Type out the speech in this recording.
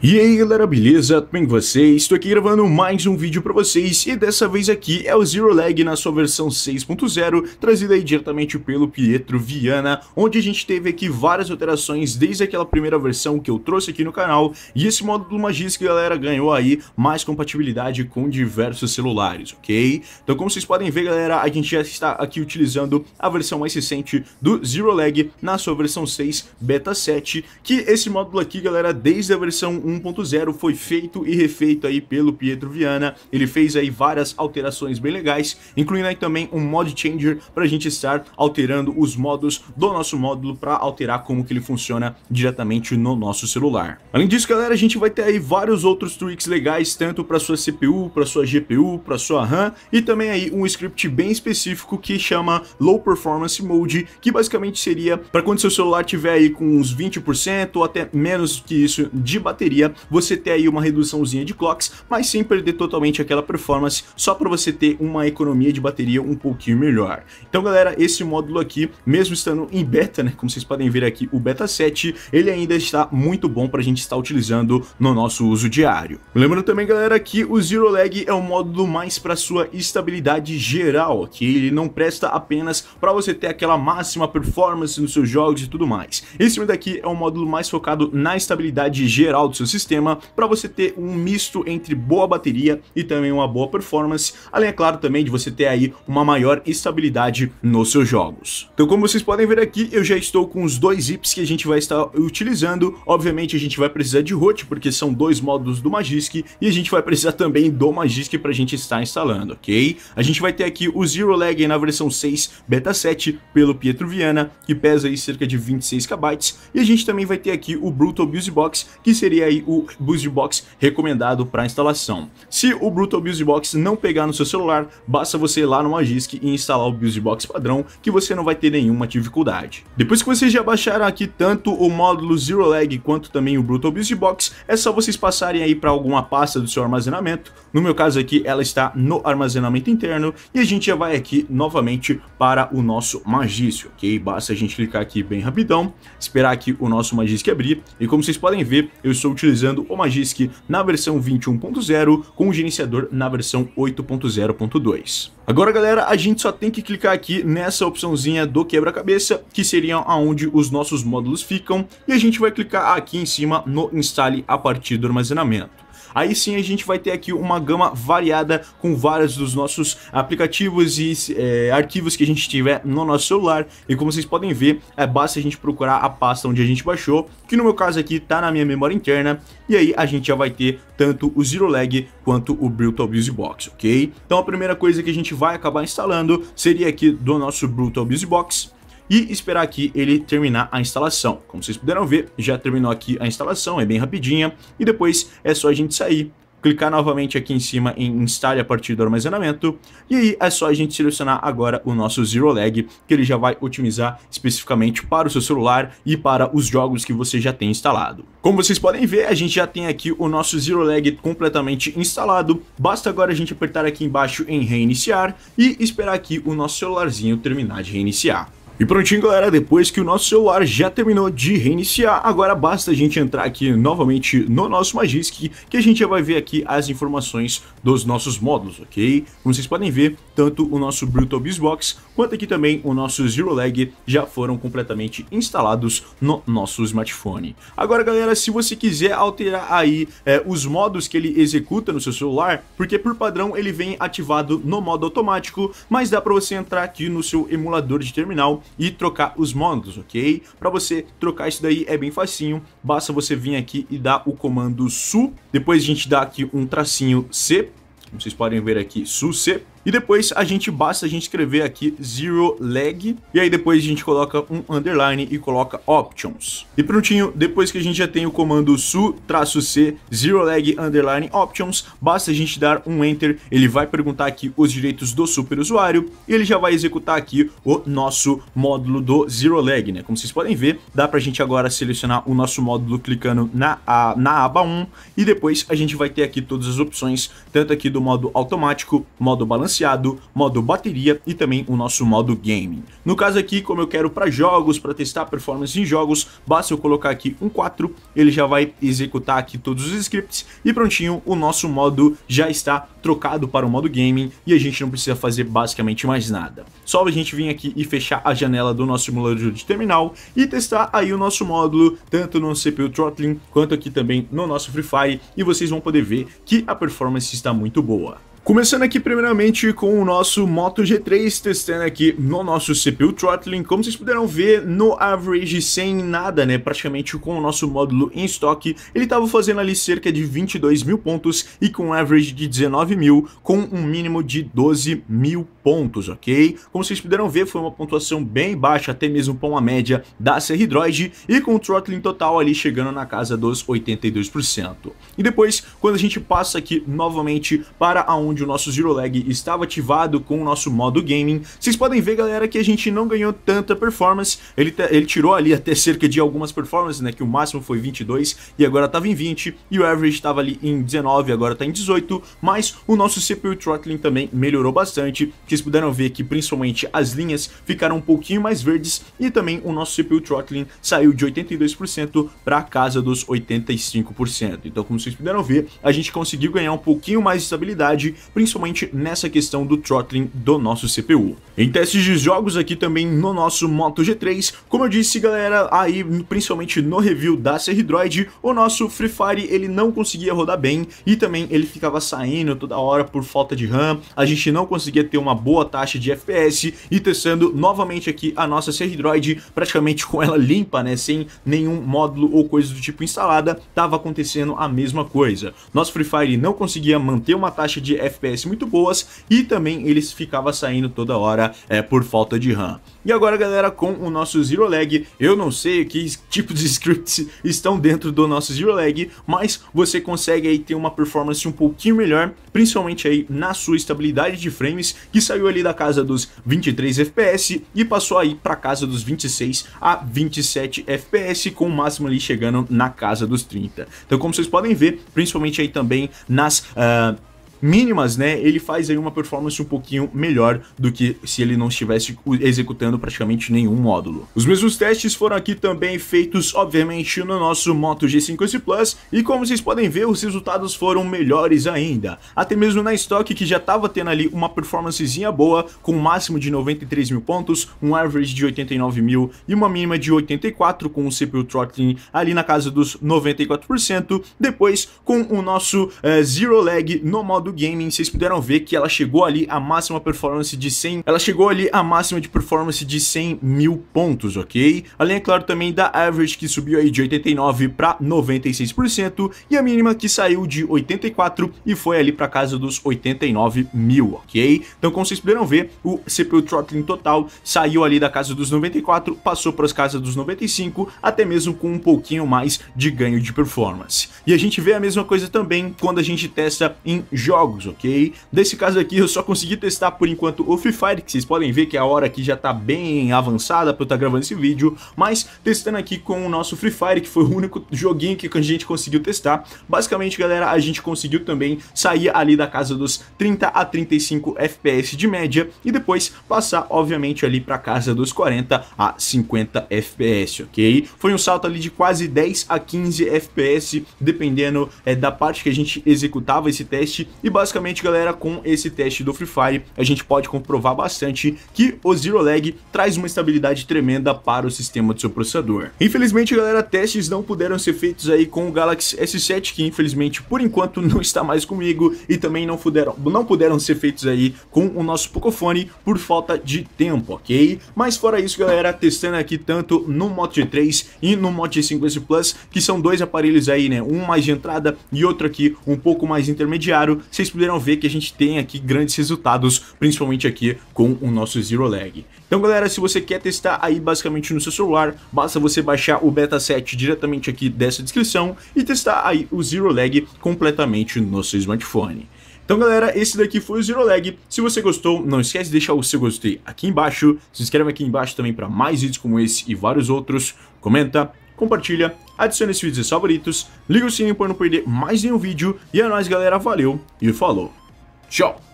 E aí galera, beleza? Tudo bem com vocês? Estou aqui gravando mais um vídeo para vocês e dessa vez aqui é o Zero Lag na sua versão 6.0, trazida aí diretamente pelo Pietro Viana, onde a gente teve aqui várias alterações desde aquela primeira versão que eu trouxe aqui no canal e esse módulo Magisk, galera, ganhou aí mais compatibilidade com diversos celulares, ok? Então como vocês podem ver, galera, a gente já está aqui utilizando a versão mais recente do Zero Lag na sua versão 6 Beta 7, que esse módulo aqui, galera, desde a versão 1.0 foi feito e refeito aí pelo Pietro Viana. Ele fez aí várias alterações bem legais, incluindo aí também um mod changer para a gente estar alterando os modos do nosso módulo para alterar como que ele funciona diretamente no nosso celular. Além disso, galera, a gente vai ter aí vários outros tweaks legais, tanto para sua CPU, para sua GPU, para sua RAM e também aí um script bem específico que chama Low Performance Mode, que basicamente seria para quando seu celular tiver aí com uns 20% ou até menos que isso de bateria, você ter aí uma reduçãozinha de clocks, mas sem perder totalmente aquela performance, só para você ter uma economia de bateria um pouquinho melhor. Então galera, esse módulo aqui, mesmo estando em beta, né, como vocês podem ver aqui, o beta 7, ele ainda está muito bom para a gente estar utilizando no nosso uso diário. Lembrando também galera que o Zero Lag é um módulo mais para sua estabilidade geral, que ele não presta apenas para você ter aquela máxima performance nos seus jogos e tudo mais. Esse daqui é um módulo mais focado na estabilidade geral do seu sistema para você ter um misto entre boa bateria e também uma boa performance, além, é claro, também de você ter aí uma maior estabilidade nos seus jogos. Então, como vocês podem ver aqui, eu já estou com os dois IPs que a gente vai estar utilizando. Obviamente, a gente vai precisar de root, porque são dois módulos do Magisk, e a gente vai precisar também do Magisk para a gente estar instalando, ok? A gente vai ter aqui o Zero Lag na versão 6 Beta 7 pelo Pietro Viana, que pesa aí cerca de 26 KB, e a gente também vai ter aqui o Brutal Busy Box, que seria aí o BuildBox recomendado para instalação. Se o Brutal Box não pegar no seu celular, basta você ir lá no Magisk e instalar o BuildBox padrão, que você não vai ter nenhuma dificuldade. Depois que vocês já baixaram aqui tanto o módulo Zero Lag quanto também o Brutal Box, é só vocês passarem aí para alguma pasta do seu armazenamento. No meu caso aqui, ela está no armazenamento interno e a gente já vai aqui novamente para o nosso Magisk, ok? Basta a gente clicar aqui bem rapidão, esperar aqui o nosso Magisk abrir e como vocês podem ver, eu estou utilizando utilizando o Magisk na versão 21.0 com o gerenciador na versão 8.0.2. Agora galera, a gente só tem que clicar aqui nessa opçãozinha do quebra-cabeça, que seria aonde os nossos módulos ficam, e a gente vai clicar aqui em cima no Instale a partir do armazenamento. Aí sim a gente vai ter aqui uma gama variada com vários dos nossos aplicativos e é, arquivos que a gente tiver no nosso celular. E como vocês podem ver, é, basta a gente procurar a pasta onde a gente baixou, que no meu caso aqui tá na minha memória interna. E aí a gente já vai ter tanto o Zero Lag quanto o Brutal Busy Box, ok? Então a primeira coisa que a gente vai acabar instalando seria aqui do nosso Brutal Busy Box e esperar aqui ele terminar a instalação. Como vocês puderam ver, já terminou aqui a instalação, é bem rapidinha, e depois é só a gente sair, clicar novamente aqui em cima em instale a partir do armazenamento, e aí é só a gente selecionar agora o nosso Zero Lag, que ele já vai otimizar especificamente para o seu celular e para os jogos que você já tem instalado. Como vocês podem ver, a gente já tem aqui o nosso Zero Lag completamente instalado, basta agora a gente apertar aqui embaixo em reiniciar e esperar aqui o nosso celularzinho terminar de reiniciar. E prontinho, galera, depois que o nosso celular já terminou de reiniciar, agora basta a gente entrar aqui novamente no nosso Magisk, que a gente já vai ver aqui as informações dos nossos módulos, ok? Como vocês podem ver, tanto o nosso Brutal Box, quanto aqui também o nosso Zero Lag já foram completamente instalados no nosso smartphone. Agora, galera, se você quiser alterar aí é, os modos que ele executa no seu celular, porque por padrão ele vem ativado no modo automático, mas dá para você entrar aqui no seu emulador de terminal e trocar os módulos, ok? Para você trocar isso daí é bem facinho, basta você vir aqui e dar o comando su, depois a gente dá aqui um tracinho c, como vocês podem ver aqui, su c, e depois a gente basta a gente escrever aqui zero lag. E aí depois a gente coloca um underline e coloca options. E prontinho, depois que a gente já tem o comando su-c zero lag underline options, basta a gente dar um enter. Ele vai perguntar aqui os direitos do super usuário e ele já vai executar aqui o nosso módulo do zero lag, né? Como vocês podem ver, dá pra gente agora selecionar o nosso módulo clicando na, a, na aba 1 e depois a gente vai ter aqui todas as opções, tanto aqui do modo automático, modo balanceado, modo bateria e também o nosso modo gaming. No caso aqui, como eu quero para jogos, para testar performance em jogos, basta eu colocar aqui um 4, ele já vai executar aqui todos os scripts e prontinho, o nosso modo já está trocado para o modo gaming e a gente não precisa fazer basicamente mais nada. Só a gente vir aqui e fechar a janela do nosso simulador de terminal e testar aí o nosso módulo, tanto no CPU Throttling quanto aqui também no nosso Free Fire e vocês vão poder ver que a performance está muito boa. Começando aqui primeiramente com o nosso Moto G3, testando aqui no nosso CPU Throttling, como vocês puderam ver no average sem nada, né, praticamente com o nosso módulo em estoque, ele estava fazendo ali cerca de 22 mil pontos e com um average de 19 mil, com um mínimo de 12 mil pontos, ok? Como vocês puderam ver, foi uma pontuação bem baixa, até mesmo para uma média da C-Hydroid, e com o Throttling total ali chegando na casa dos 82%. E depois, quando a gente passa aqui novamente para onde onde o nosso Zero Lag estava ativado com o nosso modo gaming, vocês podem ver, galera, que a gente não ganhou tanta performance, ele, ele tirou ali até cerca de algumas performances, né, que o máximo foi 22 e agora estava em 20, e o average estava ali em 19 agora está em 18, mas o nosso CPU throttling também melhorou bastante, vocês puderam ver que principalmente as linhas ficaram um pouquinho mais verdes e também o nosso CPU throttling saiu de 82% para a casa dos 85%. Então, como vocês puderam ver, a gente conseguiu ganhar um pouquinho mais de estabilidade principalmente nessa questão do throttling do nosso CPU. Em testes de jogos aqui também no nosso Moto G3, como eu disse galera, aí principalmente no review da CR-Droid, o nosso Free Fire ele não conseguia rodar bem e também ele ficava saindo toda hora por falta de RAM, a gente não conseguia ter uma boa taxa de FPS e testando novamente aqui a nossa CR-Droid, praticamente com ela limpa, né, sem nenhum módulo ou coisa do tipo instalada, tava acontecendo a mesma coisa. Nosso Free Fire não conseguia manter uma taxa de FPS FPS muito boas e também eles ficava saindo toda hora é, por falta de RAM. E agora galera, com o nosso Zero Lag, eu não sei que tipo de scripts estão dentro do nosso Zero Lag, mas você consegue aí ter uma performance um pouquinho melhor, principalmente aí na sua estabilidade de frames, que saiu ali da casa dos 23 FPS e passou aí para casa dos 26 a 27 FPS, com o máximo ali chegando na casa dos 30. Então como vocês podem ver, principalmente aí também nas... Uh, mínimas, né, ele faz aí uma performance um pouquinho melhor do que se ele não estivesse executando praticamente nenhum módulo. Os mesmos testes foram aqui também feitos, obviamente, no nosso Moto G5S Plus, e como vocês podem ver, os resultados foram melhores ainda. Até mesmo na estoque, que já estava tendo ali uma performancezinha boa, com um máximo de 93 mil pontos, um average de 89 mil e uma mínima de 84, com o CPU throttling ali na casa dos 94%, depois com o nosso eh, Zero Lag no modo do gaming, vocês puderam ver que ela chegou ali a máxima performance de 100, ela chegou ali a máxima de performance de 100 mil pontos, ok? Além, é claro, também da average que subiu aí de 89 para 96% e a mínima que saiu de 84 e foi ali para casa dos 89 mil, ok? Então, como vocês puderam ver, o CPU throttling total saiu ali da casa dos 94, passou para as casas dos 95, até mesmo com um pouquinho mais de ganho de performance. E a gente vê a mesma coisa também quando a gente testa em jogos jogos, ok? Desse caso aqui eu só consegui testar por enquanto o Free Fire, que vocês podem ver que a hora aqui já tá bem avançada pra eu estar tá gravando esse vídeo, mas testando aqui com o nosso Free Fire, que foi o único joguinho que a gente conseguiu testar. Basicamente, galera, a gente conseguiu também sair ali da casa dos 30 a 35 FPS de média e depois passar, obviamente, ali pra casa dos 40 a 50 FPS, ok? Foi um salto ali de quase 10 a 15 FPS, dependendo é, da parte que a gente executava esse teste e basicamente, galera, com esse teste do Free Fire, a gente pode comprovar bastante que o Zero Lag traz uma estabilidade tremenda para o sistema do seu processador. Infelizmente, galera, testes não puderam ser feitos aí com o Galaxy S7, que infelizmente, por enquanto, não está mais comigo e também não puderam, não puderam ser feitos aí com o nosso Pocophone por falta de tempo, ok? Mas fora isso, galera, testando aqui tanto no Moto G3 e no Moto G5S Plus, que são dois aparelhos aí, né? Um mais de entrada e outro aqui um pouco mais intermediário, vocês puderam ver que a gente tem aqui grandes resultados, principalmente aqui com o nosso Zero Lag. Então galera, se você quer testar aí basicamente no seu celular, basta você baixar o beta 7 diretamente aqui dessa descrição e testar aí o Zero Lag completamente no seu smartphone. Então galera, esse daqui foi o Zero Lag. Se você gostou, não esquece de deixar o seu gostei aqui embaixo. Se inscreve aqui embaixo também para mais vídeos como esse e vários outros. Comenta, compartilha, adiciona esse vídeos favoritos, liga o sininho para não perder mais nenhum vídeo. E é nóis, galera. Valeu e falou. Tchau!